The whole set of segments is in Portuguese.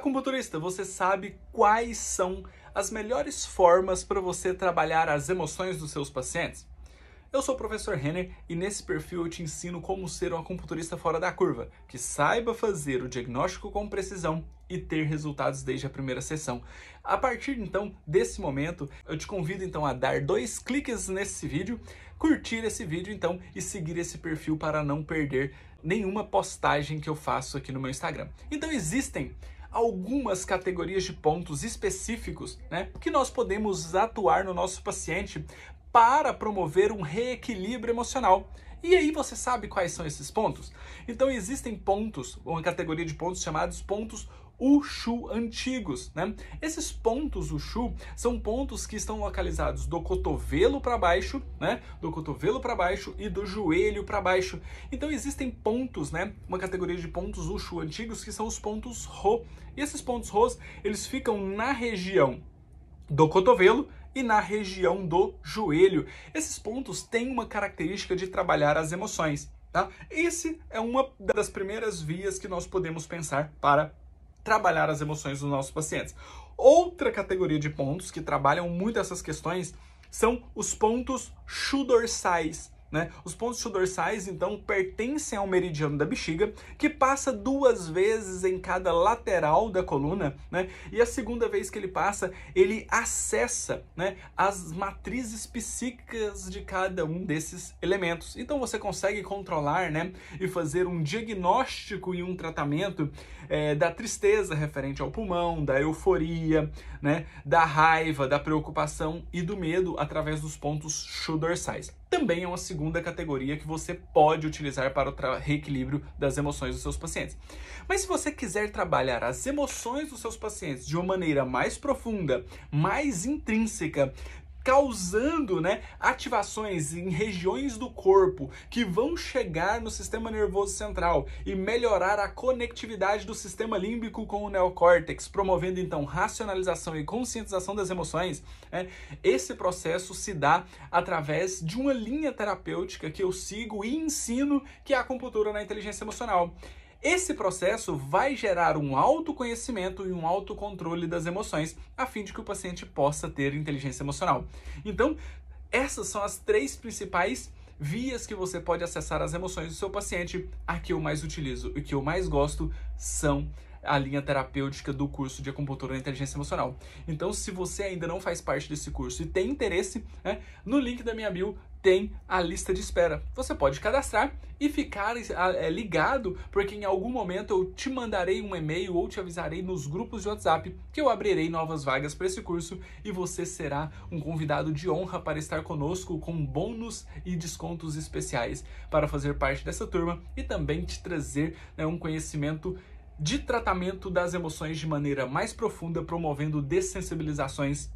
Acupunturista, você sabe quais são as melhores formas para você trabalhar as emoções dos seus pacientes? Eu sou o professor Renner e nesse perfil eu te ensino como ser um acupunturista fora da curva, que saiba fazer o diagnóstico com precisão e ter resultados desde a primeira sessão. A partir então desse momento, eu te convido então a dar dois cliques nesse vídeo, curtir esse vídeo então e seguir esse perfil para não perder nenhuma postagem que eu faço aqui no meu Instagram. Então existem algumas categorias de pontos específicos né, que nós podemos atuar no nosso paciente para promover um reequilíbrio emocional. E aí você sabe quais são esses pontos? Então existem pontos, uma categoria de pontos chamados pontos Ushu antigos, né? Esses pontos Ushu são pontos que estão localizados do cotovelo para baixo, né? Do cotovelo para baixo e do joelho para baixo. Então existem pontos, né? Uma categoria de pontos Ushu antigos que são os pontos Ro. E esses pontos Ro, eles ficam na região do cotovelo e na região do joelho. Esses pontos têm uma característica de trabalhar as emoções. Tá? Esse é uma das primeiras vias que nós podemos pensar para trabalhar as emoções dos nossos pacientes. Outra categoria de pontos que trabalham muito essas questões são os pontos chudorsais. Né? Os pontos dorsais, então, pertencem ao meridiano da bexiga, que passa duas vezes em cada lateral da coluna, né? E a segunda vez que ele passa, ele acessa né, as matrizes psíquicas de cada um desses elementos. Então você consegue controlar né, e fazer um diagnóstico e um tratamento é, da tristeza referente ao pulmão, da euforia, né, da raiva, da preocupação e do medo através dos pontos dorsais também é uma segunda categoria que você pode utilizar para o reequilíbrio das emoções dos seus pacientes. Mas se você quiser trabalhar as emoções dos seus pacientes de uma maneira mais profunda, mais intrínseca, causando né, ativações em regiões do corpo que vão chegar no sistema nervoso central e melhorar a conectividade do sistema límbico com o neocórtex, promovendo então racionalização e conscientização das emoções. Né? Esse processo se dá através de uma linha terapêutica que eu sigo e ensino, que é a compultura na inteligência emocional. Esse processo vai gerar um autoconhecimento e um autocontrole das emoções, a fim de que o paciente possa ter inteligência emocional. Então, essas são as três principais vias que você pode acessar as emoções do seu paciente. A que eu mais utilizo e que eu mais gosto são a linha terapêutica do curso de acupuntura e inteligência emocional. Então, se você ainda não faz parte desse curso e tem interesse, né, no link da minha bio tem a lista de espera. Você pode cadastrar e ficar é, ligado, porque em algum momento eu te mandarei um e-mail ou te avisarei nos grupos de WhatsApp que eu abrirei novas vagas para esse curso e você será um convidado de honra para estar conosco com bônus e descontos especiais para fazer parte dessa turma e também te trazer né, um conhecimento de tratamento das emoções de maneira mais profunda, promovendo dessensibilizações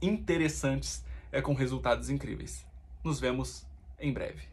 interessantes é, com resultados incríveis. Nos vemos em breve.